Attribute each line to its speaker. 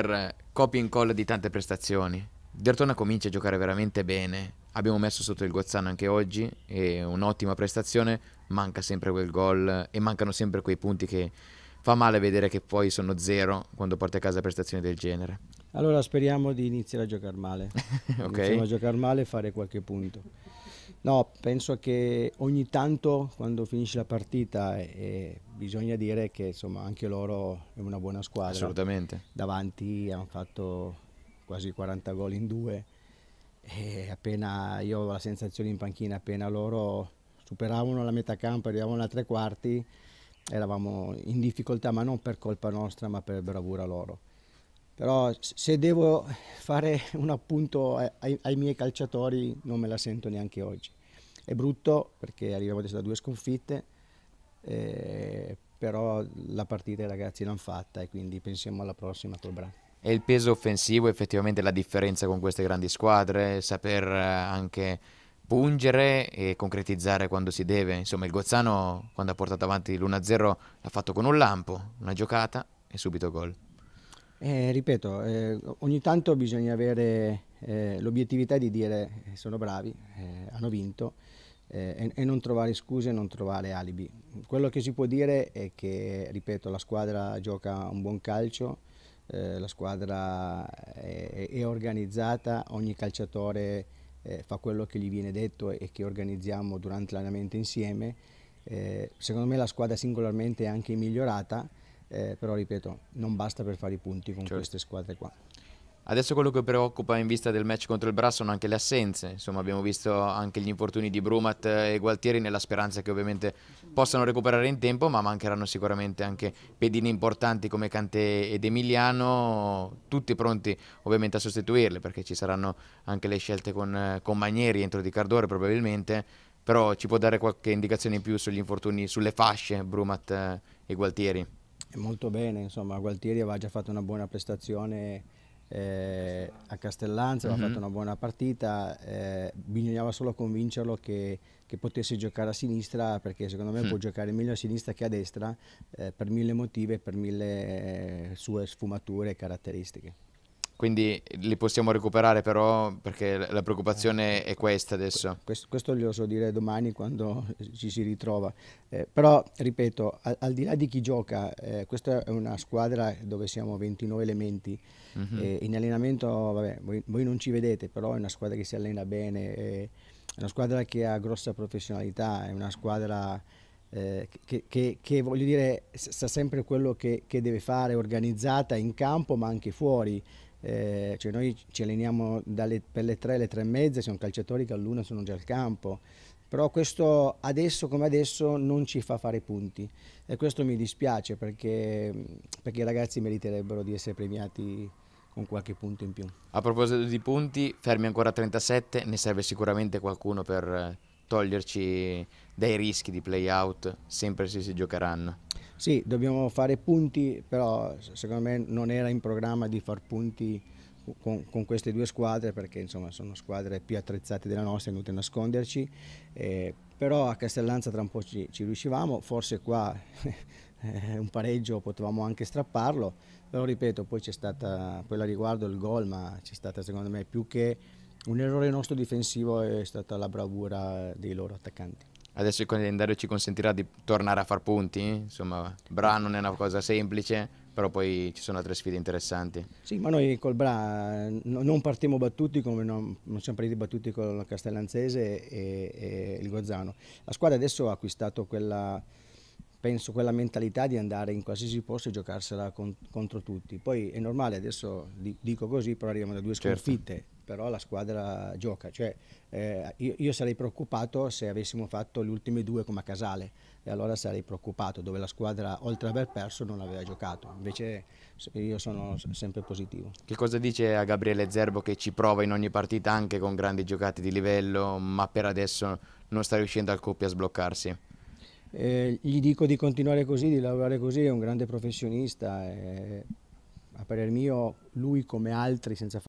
Speaker 1: per copia e incolla di tante prestazioni. Dertona comincia a giocare veramente bene. Abbiamo messo sotto il Gozzano anche oggi, è un'ottima prestazione, manca sempre quel gol e mancano sempre quei punti che fa male vedere che poi sono zero quando porti a casa prestazioni del genere.
Speaker 2: Allora speriamo di iniziare a giocare male. okay. Iniziamo a giocare male e fare qualche punto. No, penso che ogni tanto quando finisce la partita e bisogna dire che insomma, anche loro è una buona squadra. Assolutamente. Davanti hanno fatto quasi 40 gol in due e appena io ho la sensazione in panchina, appena loro superavano la metà campo, arrivavano a tre quarti, eravamo in difficoltà, ma non per colpa nostra, ma per bravura loro. Però se devo fare un appunto ai, ai miei calciatori non me la sento neanche oggi. È brutto perché arriviamo adesso da due sconfitte, eh, però la partita i ragazzi l'hanno fatta e quindi pensiamo alla prossima col Brano.
Speaker 1: E il peso offensivo effettivamente la differenza con queste grandi squadre, saper eh, anche pungere e concretizzare quando si deve. Insomma, il Gozzano quando ha portato avanti l'1-0 l'ha fatto con un lampo, una giocata e subito gol.
Speaker 2: Eh, ripeto, eh, ogni tanto bisogna avere eh, l'obiettività di dire eh, sono bravi, eh, hanno vinto eh, e, non trovare scuse e non trovare alibi. Quello che si può dire è che, ripeto, la squadra gioca un buon calcio, eh, la squadra è, è, organizzata, ogni calciatore eh, fa quello che gli viene detto e che organizziamo durante l'allenamento insieme. Eh, secondo me la squadra singolarmente è anche migliorata, eh, però ripeto, non basta per fare i punti con certo. queste squadre qua.
Speaker 1: Adesso quello che preoccupa in vista del match contro il Brass sono anche le assenze, insomma abbiamo visto anche gli infortuni di Brumat e Gualtieri nella speranza che ovviamente possano recuperare in tempo, ma mancheranno sicuramente anche pedine importanti come Cante ed Emiliano, tutti pronti ovviamente a sostituirle perché ci saranno anche le scelte con, con Manieri entro di Cardore probabilmente, però ci può dare qualche indicazione in più sugli infortuni, sulle fasce Brumat eh, e Gualtieri.
Speaker 2: Molto bene, insomma Gualtieri aveva già fatto una buona prestazione eh, a Castellanza, aveva mm-hmm. fatto mhm. una buona partita, eh, bisognava solo convincerlo che, che, potesse giocare a sinistra perché secondo me mm. può giocare meglio a sinistra che a destra eh, per mille motivi e per mille eh, sue sfumature e caratteristiche.
Speaker 1: Quindi li possiamo recuperare però perché la preoccupazione eh, è questa adesso.
Speaker 2: Questo, questo glielo so dire domani quando ci si ritrova. Eh, però, ripeto, al, al, di là di chi gioca, eh, questa è una squadra dove siamo 29 elementi. Mm-hmm. Eh, in allenamento, vabbè, voi, voi, non ci vedete, però è una squadra che si allena bene, è una squadra che ha grossa professionalità, è una squadra... Eh, che, che, che, voglio dire sa sempre quello che, che, deve fare, organizzata in campo ma anche fuori eh, cioè noi ci alleniamo dalle, per le tre, le tre e mezza, siamo calciatori che all'una sono già al campo, però questo adesso come adesso non ci fa fare punti e questo mi dispiace perché, perché i ragazzi meriterebbero di essere premiati con qualche punto in più.
Speaker 1: A proposito di punti, fermi ancora 37, ne serve sicuramente qualcuno per eh, toglierci dai rischi di play out, sempre se si giocheranno.
Speaker 2: Sì, dobbiamo fare punti, però secondo me non era in programma di far punti con, con, queste due squadre perché insomma sono squadre più attrezzate della nostra, è inutile nasconderci, eh, però a Castellanza tra un po' ci, ci riuscivamo, forse qua eh, un pareggio potevamo anche strapparlo, però ripeto poi c'è stata, quella riguardo il gol, ma c'è stata secondo me più che un errore nostro difensivo è stata la bravura dei loro attaccanti.
Speaker 1: Adesso il calendario ci consentirà di tornare a far punti, insomma, Bra non è una cosa semplice, però poi ci sono altre sfide interessanti.
Speaker 2: Sì, ma noi col Bra non partiamo battuti come non, non siamo partiti battuti con il Castellanzese e, e il Gozzano. La squadra adesso ha acquistato quella penso quella mentalità di andare in qualsiasi posto e giocarsela con, contro tutti. Poi è normale, adesso dico così, però arriviamo da due certo. sconfitte, certo. però la squadra gioca. Cioè, eh, io, io, sarei preoccupato se avessimo fatto le ultime due come a Casale, e allora sarei preoccupato, dove la squadra, oltre ad aver perso, non aveva giocato. Invece io sono sempre positivo.
Speaker 1: Che cosa dice a Gabriele Zerbo che ci prova in ogni partita anche con grandi giocate di livello, ma per adesso non sta riuscendo al coppia a sbloccarsi?
Speaker 2: Eh, gli dico di continuare così, di lavorare così, è un grande professionista. Eh, a parer mio, lui come altri, senza